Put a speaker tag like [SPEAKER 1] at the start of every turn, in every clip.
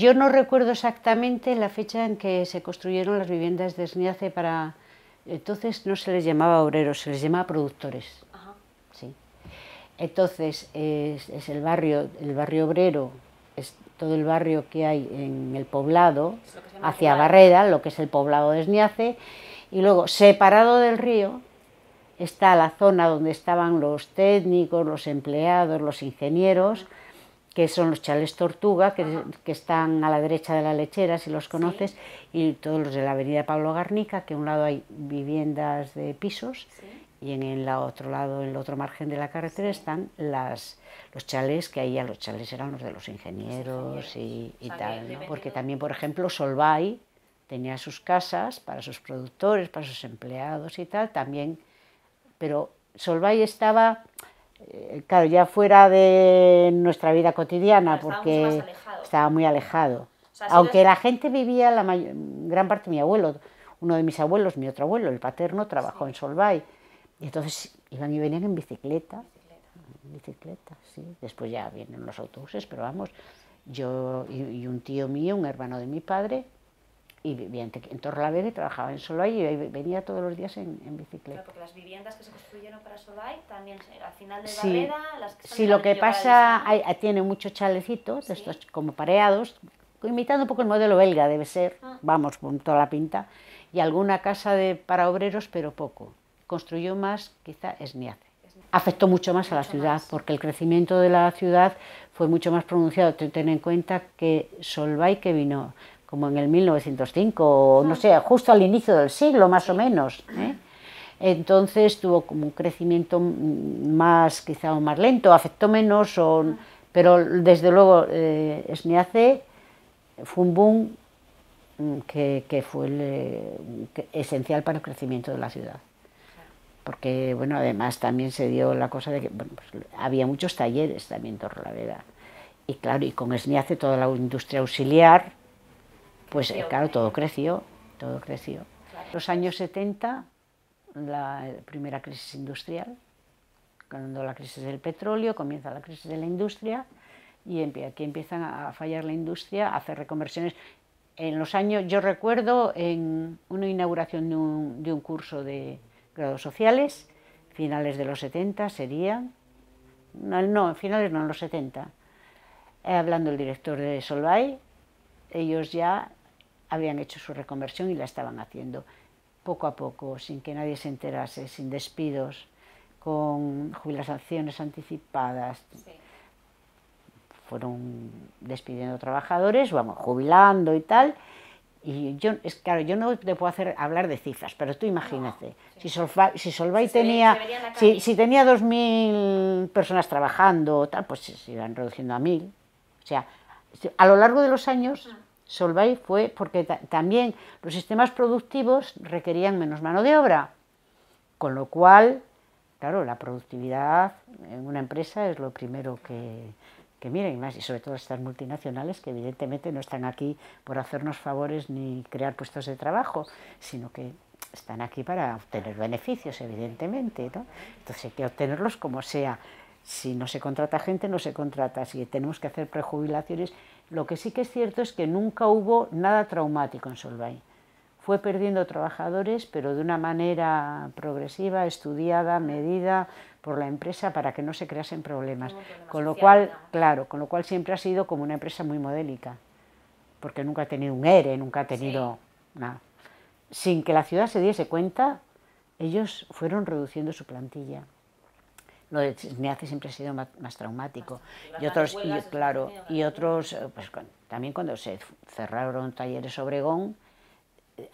[SPEAKER 1] Yo no recuerdo exactamente la fecha en que se construyeron las viviendas de Sniace para... Entonces no se les llamaba obreros, se les llamaba productores. Sí. Entonces es, el barrio, el barrio obrero, es todo el barrio que hay en el poblado, hacia Barrera, lo que es el poblado de Esniace, y luego separado del río está la zona donde estaban los técnicos, los empleados, los ingenieros que son los chales Tortuga, que, están a la derecha de la lechera, si los conoces, y todos los de la avenida Pablo Garnica, que a un lado hay viviendas de pisos y en el otro lado, en el otro margen de la carretera, están las, los chales, que ahí ya los chales eran los de los ingenieros, y, tal, porque también, por ejemplo, Solvay tenía sus casas para sus productores, para sus empleados y tal, también, pero Solvay estaba eh, claro, ya fuera de nuestra vida cotidiana, porque estaba, muy alejado. Aunque la gente vivía, la gran parte mi abuelo, uno de mis abuelos, mi otro abuelo, el paterno, trabajó en Solvay. Y entonces iban y venían en bicicleta. sí. Después ya vienen los autobuses, pero vamos, yo y un tío mío, un hermano de mi padre, y vivía en, en y trabajaba en Solvay y venía todos los días en, bicicleta. Claro, porque las viviendas que se construyeron para Solay también al
[SPEAKER 2] final de la lo que pasa,
[SPEAKER 1] tiene muchos chalecitos, estos como pareados, imitando un poco el modelo belga debe ser, ah. vamos, con toda la pinta, y alguna casa de, para obreros, pero poco. Construyó más, quizá, Esniace afectó mucho más a la ciudad, porque el crecimiento de la ciudad fue mucho más pronunciado. Ten en cuenta que Solvay, que vino como en el 1905, o no ah. sé, justo al inicio del siglo más o menos. ¿eh? Entonces tuvo como un crecimiento más, quizá más lento, afectó menos, o, ah. pero desde luego eh, fue un boom mm, que, fue esencial para el crecimiento de la ciudad. Porque, bueno, además también se dio la cosa de que bueno, pues, había muchos talleres también en Torrelavega. Y claro, y con Esniace toda la industria auxiliar, pues eh, claro, todo creció, todo creció. Los años 70, la primera crisis industrial, cuando la crisis del petróleo, comienza la crisis de la industria y aquí empiezan a fallar la industria, a hacer reconversiones. En los años, yo recuerdo en una inauguración de un, curso de grados sociales, finales de los 70 sería, no, finales no, en los 70, eh, hablando el director de Solvay, ellos ya habían hecho su reconversión y la estaban haciendo poco a poco, sin que nadie se enterase, sin despidos, con jubilaciones anticipadas. Fueron despidiendo trabajadores, vamos, jubilando y tal. Y yo, es claro, yo no te puedo hacer hablar de cifras, pero tú imagínate, si, Solvay tenía, si, tenía dos 2.000 personas trabajando, tal, pues se iban reduciendo a 1.000. O sea, a lo largo de los años... Ah. Solvay fue porque también los sistemas productivos requerían menos mano de obra, con lo cual, claro, la productividad en una empresa es lo primero que, miren, y más, y sobre todo estas multinacionales que evidentemente no están aquí por hacernos favores ni crear puestos de trabajo, sino que están aquí para obtener beneficios, evidentemente, Entonces hay que obtenerlos como sea. Si no se contrata gente, no se contrata. Si tenemos que hacer prejubilaciones, lo que sí que es cierto es que nunca hubo nada traumático en Solvay. Fue perdiendo trabajadores, pero de una manera progresiva, estudiada, medida por la empresa para que no se creasen problemas. con lo cual, claro, con lo cual siempre ha sido como una empresa muy modélica, porque nunca ha tenido un ERE, nunca ha tenido nada. Sin que la ciudad se diese cuenta, ellos fueron reduciendo su plantilla. Lo de siempre ha sido más, traumático. Y otros, claro, y otros, pues también cuando se cerraron talleres Obregón,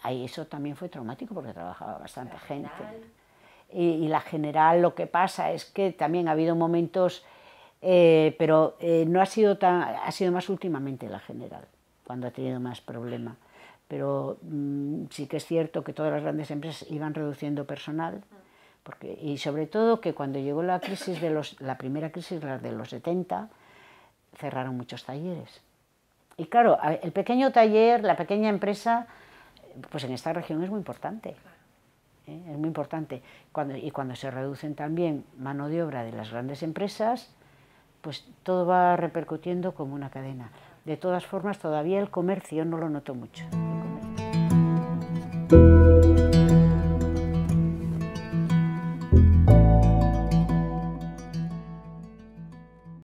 [SPEAKER 1] ahí eso también fue traumático porque trabajaba bastante gente. Y, la general lo que pasa es que también ha habido momentos, eh, pero eh, no ha sido tan, ha sido más últimamente la general, cuando ha tenido más problema. Pero mm, sí que es cierto que todas las grandes empresas iban reduciendo personal y sobre todo que cuando llegó la crisis de los, la primera crisis, la de los 70, cerraron muchos talleres. Y claro, el pequeño taller, la pequeña empresa, pues en esta región es muy importante. ¿eh? Es muy importante. y cuando se reducen también mano de obra de las grandes empresas, pues todo va repercutiendo como una cadena. De todas formas, todavía el comercio no lo noto mucho.